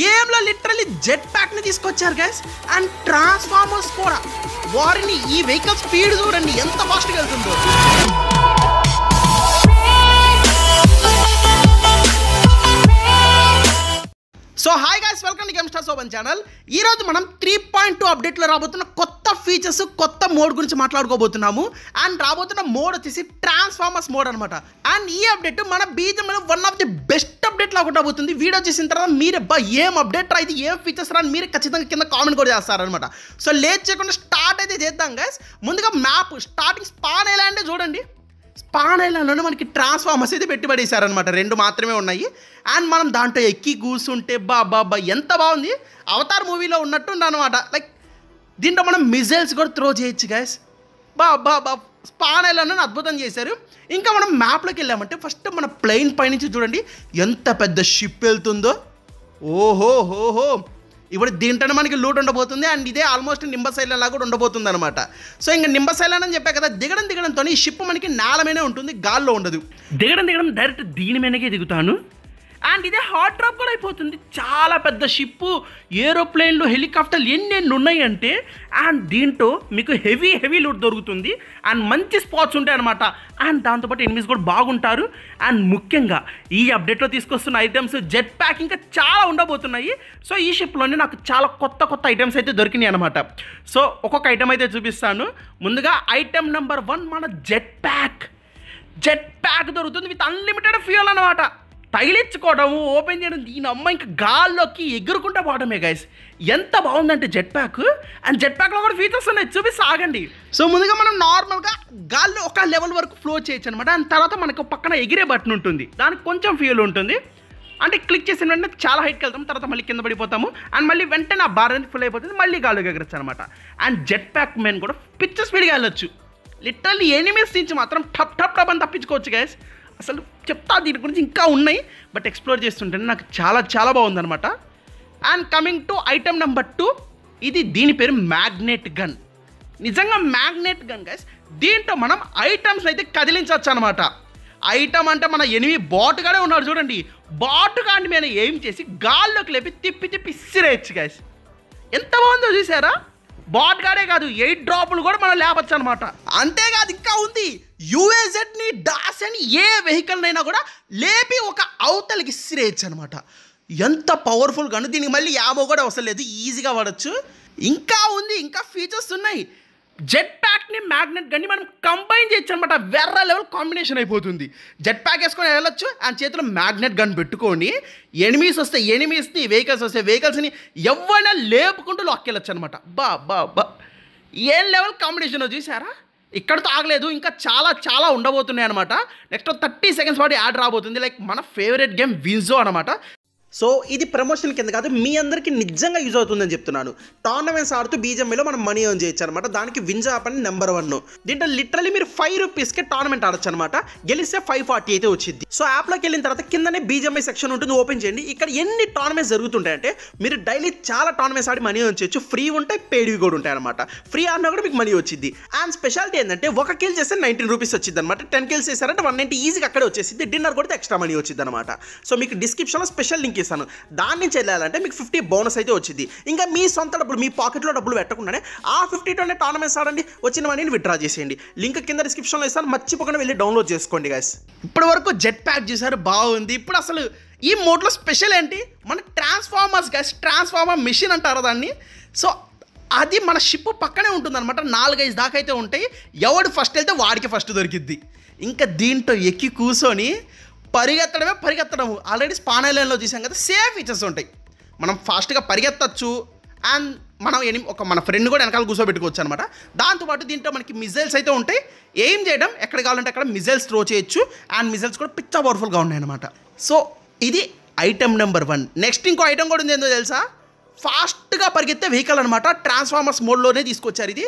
game లో literally jet pack ని తీసుకొచ్చారు గైస్ అండ్ ట్రాన్స్ఫార్మర్స్ కూడా వారిని ఈ వెహికల్ స్పీడ్ చూడండి ఎంత గా వెళ్తుందో so hi guys welcome game star సోబన్ ఛానల్ ఈరోజు మనం త్రీ పాయింట్ టూ అప్డేట్లో రాబోతున్న కొత్త ఫీచర్స్ కొత్త మోడ్ గురించి మాట్లాడుకోబోతున్నాము అండ్ రాబోతున్న మోడ్ వచ్చేసి ట్రాన్స్ఫార్మర్స్ మోడ్ అనమాట అండ్ ఈ అప్డేట్ మన బీజం one of the best update లాగా పోతుంది వీడియో చేసిన తర్వాత మీరు బా ఏం అప్డేట్ రా ఇది ఏం ఫీచర్స్ రా అని మీరు ఖచ్చితంగా కింద కామెంట్ కూడా చేస్తారనమాట సో లేట్ చేయకుండా స్టార్ట్ అయితే చేద్దాం గాయస్ ముందుగా మ్యాప్ స్టార్టింగ్ స్పాన్ ఎలా అంటే చూడండి స్పాన్ మనకి ట్రాన్స్ఫార్మర్స్ అయితే పెట్టుబడేశారనమాట రెండు మాత్రమే ఉన్నాయి అండ్ మనం దాంట్లో ఎక్కి కూర్చుంటే బా బాబా ఎంత బాగుంది అవతార్ మూవీలో ఉన్నట్టుంది అనమాట లైక్ దీంట్లో మనం మిజైల్స్ కూడా త్రో చేయొచ్చు గైస్ బా బా బా స్పాన్ ఐలాండ్ని అద్భుతం చేశారు ఇంకా మనం మ్యాప్లోకి వెళ్ళామంటే ఫస్ట్ మన ప్లెయిన్ పైనుంచి చూడండి ఎంత పెద్ద షిప్ వెళ్తుందో ఓహో హోహో ఇప్పుడు దీంట్లో మనకి లూట్ ఉండబోతుంది అండ్ ఇదే ఆల్మోస్ట్ నింబశైలం లాగా కూడా ఉండబోతుంది అనమాట సో ఇంకా నింబశైలం అని చెప్పే కదా దిగడం దిగడంతో ఈ షిప్ మనకి నేల ఉంటుంది గాల్లో ఉండదు దిగడం దిగడం డైరెక్ట్ దీని మీదకే దిగుతాను అండ్ ఇదే హార్డ్ డ్రాప్ కూడా అయిపోతుంది చాలా పెద్ద షిప్పు ఏరోప్లేన్లు హెలికాప్టర్లు ఎన్నెన్ని ఉన్నాయంటే అండ్ దీంట్లో మీకు హెవీ హెవీ లూట్ దొరుకుతుంది అండ్ మంచి స్పాట్స్ ఉంటాయి అనమాట అండ్ దాంతోపాటు ఎనిమిది కూడా బాగుంటారు అండ్ ముఖ్యంగా ఈ అప్డేట్లో తీసుకొస్తున్న ఐటమ్స్ జెట్ ప్యాక్ ఇంకా చాలా ఉండబోతున్నాయి సో ఈ షిప్లోనే నాకు చాలా కొత్త కొత్త ఐటమ్స్ అయితే దొరికినాయి అనమాట సో ఒక్కొక్క ఐటమ్ అయితే చూపిస్తాను ముందుగా ఐటమ్ నెంబర్ వన్ మన జెట్ ప్యాక్ జెట్ ప్యాక్ దొరుకుతుంది విత్ అన్లిమిటెడ్ ఫ్యూయల్ అనమాట తగిలించుకోవడము ఓపెన్ చేయడం దీని అమ్మ ఇంకా గాల్లోకి ఎగురుకుంటా పోవడమే గైస్ ఎంత బాగుందంటే జెట్ ప్యాక్ అండ్ జెట్ ప్యాక్లో కూడా ఫీచర్స్ ఉన్నాయి చూపి సాగండి సో ముందుగా మనం నార్మల్గా గాల్లో ఒక లెవెల్ వరకు ఫ్లో చేయొచ్చు అనమాట అండ్ తర్వాత మనకు పక్కన ఎగిరే బటన్ ఉంటుంది దానికి కొంచెం ఫీల్ ఉంటుంది అంటే క్లిక్ చేసిన వెంటనే చాలా హైట్కి వెళ్తాం తర్వాత మళ్ళీ కింద పడిపోతాము అండ్ మళ్ళీ వెంటనే ఆ బార్ అనేది ఫుల్ అయిపోతుంది మళ్ళీ గాల్లోకి ఎగరచ్చు అనమాట అండ్ జెట్ ప్యాక్ మెయిన్ కూడా పిచ్చ స్పీడ్గా వెళ్ళొచ్చు లిటరల్లీ ఎనిమిస్ నుంచి మాత్రం టప్ టప్ టప్ అని తప్పించుకోవచ్చు గైస్ అసలు చెప్తా దీని గురించి ఇంకా ఉన్నాయి బట్ ఎక్స్ప్లోర్ చేస్తుంటే నాకు చాలా చాలా బాగుందనమాట and coming to item number two ఇది దీని పేరు మ్యాగ్నెట్ గన్ నిజంగా మ్యాగ్నెట్ గన్ గైస్ దీంట్లో మనం ఐటమ్స్ అయితే కదిలించవచ్చు అనమాట ఐటమ్ అంటే మన ఎనిమి బాటుగానే ఉన్నాడు చూడండి బాటుగాని మీద ఏం చేసి గాల్లోకి లేపి తిప్పి తిప్పి ఇసిరేయచ్చు గైస్ ఎంత బాగుందో చూసారా బాట్ గాడే కాదు ఎయిట్ డ్రాపులు కూడా మనం లేపచ్చు అనమాట అంతేకాదు ఇంకా ఉంది యూఏజెడ్ని డాస్ అని ఏ వెహికల్ అయినా కూడా లేపి ఒక అవతలకి ఇసిరేయచ్చు అనమాట ఎంత పవర్ఫుల్ గను దీనికి మళ్ళీ యాభో కూడా అవసరం లేదు ఈజీగా వాడచ్చు ఇంకా ఉంది ఇంకా ఫీచర్స్ ఉన్నాయి జెట్ ప్యాక్ని మ్యాగ్నెట్ గన్ని మనం కంబైన్ చేయొచ్చు అనమాట వెర్ర లెవెల్ కాంబినేషన్ అయిపోతుంది జెట్ ప్యాక్ వేసుకొని వెళ్ళొచ్చు ఆ చేతిలో మ్యాగ్నెట్ గన్ పెట్టుకొని ఎనిమీస్ వస్తే ఎనిమీస్ని వెహికల్స్ వస్తే వెహికల్స్ని ఎవరైనా లేపుకుంటూ లాక్కెళ్ళొచ్చు అనమాట బా బా బా ఏం లెవెల్ కాంబినేషన్ చూసారా ఇక్కడతో ఆగలేదు ఇంకా చాలా చాలా ఉండబోతున్నాయి అనమాట నెక్స్ట్ థర్టీ సెకండ్స్ పాటు యాడ్ రాబోతుంది లైక్ మన ఫేవరెట్ గేమ్ విన్జో అనమాట సో ఇది ప్రమోషన్ కింద కాదు మీ అందరికీ నిజంగా యూజ్ అవుతుందని చెప్తున్నాను టోర్నమెంట్స్ ఆడుతూ బీజంబీలో మనం మనీ ఎర్న్ చేయొచ్చు అనమాట దానికి విన్ అని నెంబర్ వన్ దీంట్లో లిటరలీ మీరు ఫైవ్ రూపీస్కి టోర్నమెంట్ ఆడచ్చు అనమాట గెలిస్తే ఫైవ్ ఫార్టీ అయితే వచ్చింది సో యాప్లోకి వెళ్ళిన తర్వాత కిందనే బీజంబీ సెక్షన్ ఉంటుంది ఓపెన్ చేయండి ఇక్కడ ఎన్ని టోర్నమెంట్స్ జరుగుతుంటాయంటే మీరు డైలీ చాలా టోర్నమెంట్స్ ఆడి మనీ ఎర్న్ చేయొచ్చు ఫ్రీ ఉంటాయి పేడివి కూడా ఉంటాయి అనమాట ఫ్రీ ఆడినా కూడా మీకు మనీ వచ్చింది అండ్ స్పెషాలిటీ ఏంటంటే ఒక కిల్ చేస్తే నైన్టీన్ రూపీస్ వచ్చింది అనమాట టెన్ కిల్స్ చేశారంటే వన్ నైన్టీ ఈజీగా అక్కడే వచ్చేసింది డిన్నర్ కూడా ఎక్స్ట్రా మనీ వచ్చింది అనమాట సో మీకు డిస్క్రిప్షన్లో స్పెషల్ లింక్ ఫ్రీకి ఇస్తాను దాని నుంచి వెళ్ళాలంటే మీకు ఫిఫ్టీ బోనస్ అయితే వచ్చింది ఇంకా మీ సొంత డబ్బులు మీ పాకెట్లో డబ్బులు పెట్టకుండానే ఆ ఫిఫ్టీ ఫిఫ్టీతోనే టోర్నమెంట్స్ ఆడండి వచ్చిన మనీని విత్డ్రా చేసేయండి లింక్ కింద డిస్క్రిప్షన్లో ఇస్తాను మర్చిపోకుండా వెళ్ళి డౌన్లోడ్ చేసుకోండి గాయస్ ఇప్పటి వరకు జెట్ ప్యాక్ చేశారు బాగుంది ఇప్పుడు అసలు ఈ మోడ్లో స్పెషల్ ఏంటి మన ట్రాన్స్ఫార్మర్స్ గైస్ ట్రాన్స్ఫార్మర్ మిషన్ అంటారు దాన్ని సో అది మన షిప్ పక్కనే ఉంటుందన్నమాట నాలుగైదు దాకా అయితే ఉంటాయి ఎవడు ఫస్ట్ వెళ్తే వాడికి ఫస్ట్ దొరికిద్ది ఇంకా దీంట్లో ఎక్కి కూర్చొని పరిగెత్తడమే పరిగెత్తడము ఆల్రెడీ స్పానర్ లైన్లో చూసాం కదా సేమ్ ఫీచర్స్ ఉంటాయి మనం ఫాస్ట్గా పరిగెత్తచ్చు అండ్ మనం ఎని ఒక మన ఫ్రెండ్ కూడా వెనకాల కూర్చోబెట్టుకోవచ్చు అనమాట దాంతోపాటు దీంట్లో మనకి మిజైల్స్ అయితే ఉంటాయి ఏం చేయడం ఎక్కడ కావాలంటే అక్కడ మిజైల్స్ త్రో చేయొచ్చు అండ్ మిజైల్స్ కూడా పిచ్చ పవర్ఫుల్గా ఉన్నాయన్నమాట సో ఇది ఐటమ్ నెంబర్ వన్ నెక్స్ట్ ఇంకో ఐటమ్ కూడా ఉంది ఏందో తెలుసా ఫాస్ట్గా పరిగెత్తే వెహికల్ అనమాట ట్రాన్స్ఫార్మర్స్ మోడ్లోనే తీసుకొచ్చారు ఇది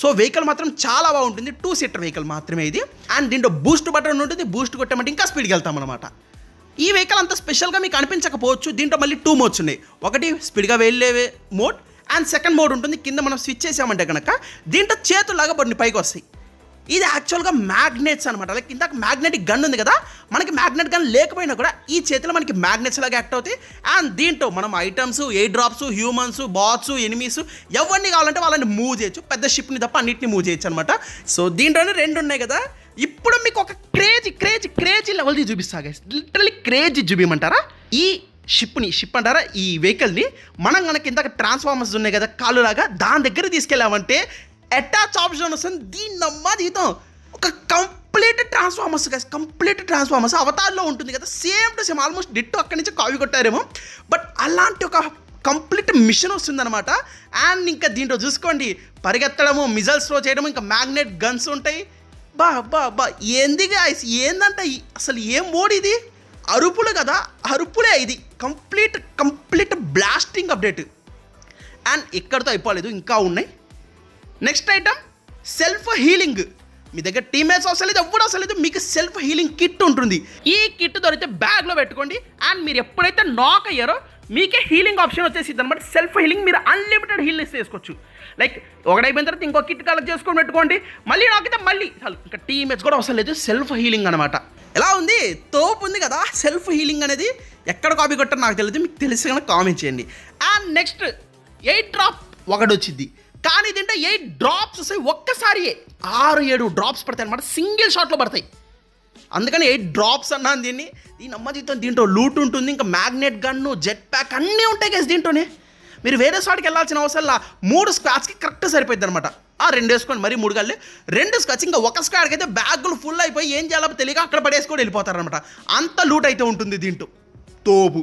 సో వెహికల్ మాత్రం చాలా బాగుంటుంది టూ సీటర్ వెహికల్ మాత్రమే ఇది అండ్ దీంట్లో బూస్ట్ బటన్ ఉంటుంది బూస్ట్ కొట్టామంటే ఇంకా స్పీడ్కి వెళ్తాం అనమాట ఈ వెహికల్ అంత స్పెషల్గా మీకు అనిపించకపోవచ్చు దీంట్లో మళ్ళీ టూ మోడ్స్ ఉన్నాయి ఒకటి స్పీడ్గా వెళ్ళే మోడ్ అండ్ సెకండ్ మోడ్ ఉంటుంది కింద మనం స్విచ్ చేసామంటే కనుక దీంట్లో చేతులు లాగా పడిన పైకి వస్తాయి ఇది యాక్చువల్గా మ్యాగ్నెట్స్ అనమాట లైక్ ఇందాక మ్యాగ్నెటిక్ గన్ ఉంది కదా మనకి మ్యాగ్నెట్ గన్ లేకపోయినా కూడా ఈ చేతిలో మనకి మ్యాగ్నెట్స్ లాగా యాక్ట్ అవుతాయి అండ్ దీంతో మనం items air drops humans bots enemies ఎవరిని కావాలంటే వాళ్ళని మూవ్ చేయొచ్చు పెద్ద షిప్ని తప్ప అన్నింటిని మూవ్ చేయొచ్చు అనమాట సో దీంట్లోనే రెండు ఉన్నాయి కదా ఇప్పుడు మీకు ఒక క్రేజీ క్రేజీ క్రేజీ లెవెల్ చూపిస్తా గైస్ లిటరలీ క్రేజీ చూపించమంటారా ఈ షిప్ని షిప్ అంటారా ఈ వెహికల్ని మనం కనుక ఇందాక ట్రాన్స్ఫార్మర్స్ ఉన్నాయి కదా కాలులాగా దాని దగ్గర తీసుకెళ్ళామంటే అటాచ్ ఆప్షన్ వస్తుంది దీన్ని నమ్మ జీతం ఒక కంప్లీట్ ట్రాన్స్ఫార్మర్స్ కదా కంప్లీట్ ట్రాన్స్ఫార్మర్స్ అవతార్లో ఉంటుంది కదా same to same almost ditto అక్కడి నుంచి కావి కొట్టారేమో బట్ అలాంటి ఒక కంప్లీట్ మిషన్ వస్తుందన్నమాట అండ్ ఇంకా దీంట్లో చూసుకోండి పరిగెత్తడము మిజల్స్ త్రో చేయడము ఇంకా మ్యాగ్నెట్ గన్స్ ఉంటాయి బా బా బా ఏంది గాయస్ ఏందంట అసలు ఏం మోడ్ ఇది అరుపులు కదా అరుపులే ఇది complete complete blasting update and ఎక్కడితో అయిపోలేదు ఇంకా ఉన్నాయి నెక్స్ట్ ఐటమ్ సెల్ఫ్ హీలింగ్ మీ దగ్గర టీమేట్స్ అవసరం లేదు ఎవ్వరూ అవసరం లేదు మీకు సెల్ఫ్ హీలింగ్ కిట్ ఉంటుంది ఈ కిట్ దొరికితే బ్యాగ్లో పెట్టుకోండి అండ్ మీరు ఎప్పుడైతే నాక్ అయ్యారో మీకే హీలింగ్ ఆప్షన్ వచ్చేసింది అనమాట సెల్ఫ్ హీలింగ్ మీరు అన్లిమిటెడ్ హీలింగ్ చేసుకోవచ్చు లైక్ ఒకటైపోయిన తర్వాత ఇంకో కిట్ కలెక్ట్ చేసుకొని పెట్టుకోండి మళ్ళీ నాకైతే మళ్ళీ ఇంకా టీమేట్స్ కూడా అవసరం లేదు సెల్ఫ్ హీలింగ్ అనమాట ఎలా ఉంది తోపు ఉంది కదా సెల్ఫ్ హీలింగ్ అనేది ఎక్కడ కాపీ కొట్టారో నాకు తెలియదు మీకు తెలిసి కనుక కామెంట్ చేయండి అండ్ నెక్స్ట్ ఎయిట్ డ్రాప్ ఒకటి వచ్చింది కానీ తింటే ఎయిట్ డ్రాప్స్ వస్తాయి ఒక్కసారి ఆరు ఏడు డ్రాప్స్ పడతాయి అనమాట సింగిల్ షాట్లో పడతాయి అందుకని ఎయిట్ డ్రాప్స్ అన్నాను దీన్ని దీని అమ్మ జీతం దీంట్లో లూట్ ఉంటుంది ఇంకా మ్యాగ్నెట్ గన్ను జెట్ ప్యాక్ అన్నీ ఉంటాయి కదా దీంట్లోనే మీరు వేరే షాట్కి వెళ్ళాల్సిన అవసరంలా మూడు స్క్వాచ్కి కరెక్ట్ సరిపోయింది అనమాట ఆ రెండు వేసుకోండి మరీ మూడు కళ్ళే రెండు స్క్వాచ్ ఇంకా ఒక స్క్వాడ్కి అయితే బ్యాగులు ఫుల్ అయిపోయి ఏం చేయాలో తెలియక అక్కడ పడేసుకొని వెళ్ళిపోతారనమాట అంత లూట్ అయితే ఉంటుంది దీంట్లో తోపు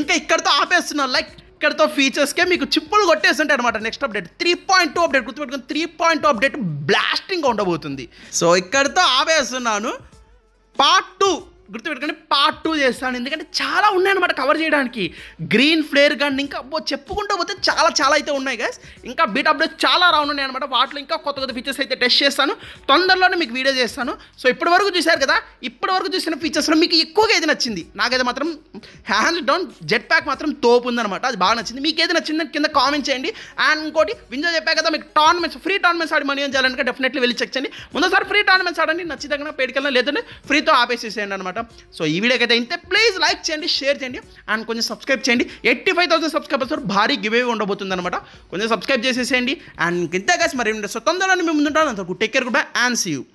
ఇంకా ఇక్కడితో ఆపేస్తున్నారు లైక్ ఇక్కడతో ఫీచర్స్కే మీకు చిప్పులు కొట్టేస్తుంటాయి అనమాట next update three point two update గుర్తుపెట్టుకుని త్రీ పాయింట్ టూ అప్డేట్ బ్లాస్టింగ్గా ఉండబోతుంది సో ఇక్కడతో ఆవేస్తున్నాను పార్ట్ టూ గుర్తుపెట్టుకుని పార్ట్ టూ చేస్తాను ఎందుకంటే చాలా ఉన్నాయన్నమాట కవర్ చేయడానికి గ్రీన్ ఫ్లేర్ గన్ ఇంకా చెప్పుకుంటూ పోతే చాలా చాలా అయితే ఉన్నాయి గైస్ ఇంకా బీట్ అప్డేట్స్ చాలా రౌండ్ ఉన్నాయి అనమాట వాటిలో ఇంకా కొత్త కొత్త ఫీచర్స్ అయితే టెస్ట్ చేస్తాను తొందరలోనే మీకు వీడియో చేస్తాను సో ఇప్పటి వరకు చూశారు కదా ఇప్పటి వరకు చూసిన ఫీచర్స్లో మీకు ఎక్కువగా ఏది నచ్చింది నాకైతే మాత్రం హ్యాండ్ డౌన్ జెట్ ప్యాక్ మాత్రం తోపు ఉందనమాట అది బాగా నచ్చింది మీకు ఏది నచ్చింది కింద కామెంట్ చేయండి అండ్ ఇంకోటి వింజో చెప్పా కదా మీకు టోర్నమెంట్స్ ఫ్రీ టోర్నమెంట్స్ ఆడి మనీ చేయాలంటే డెఫినెట్లీ వెళ్ళి చెక్ చేయండి ముందుసారి ఫ్రీ టోర్నమెంట్స్ ఆడండి నచ్చితే పేడికెళ్ళిన లేదంటే ఫ్రీతో ఆపేసేసేయండి అనమాట సో ఈ అయితే ఇంతే ప్లీజ్ లైక్ చేయండి షేర్ చేయండి అండ్ కొంచెం సబ్స్క్రైబ్ చేయండి ఎయిటీ ఫైవ్ థౌసండ్ సబ్స్క్రైబర్స్ భారీ గివే ఉండబోతుంది అనమాట కొంచెం సబ్స్క్రైబ్ చేసేసేయండి అండ్ ఇంతే కాసి మరి సో మేము ముందుంటాను అంత take care goodbye and see you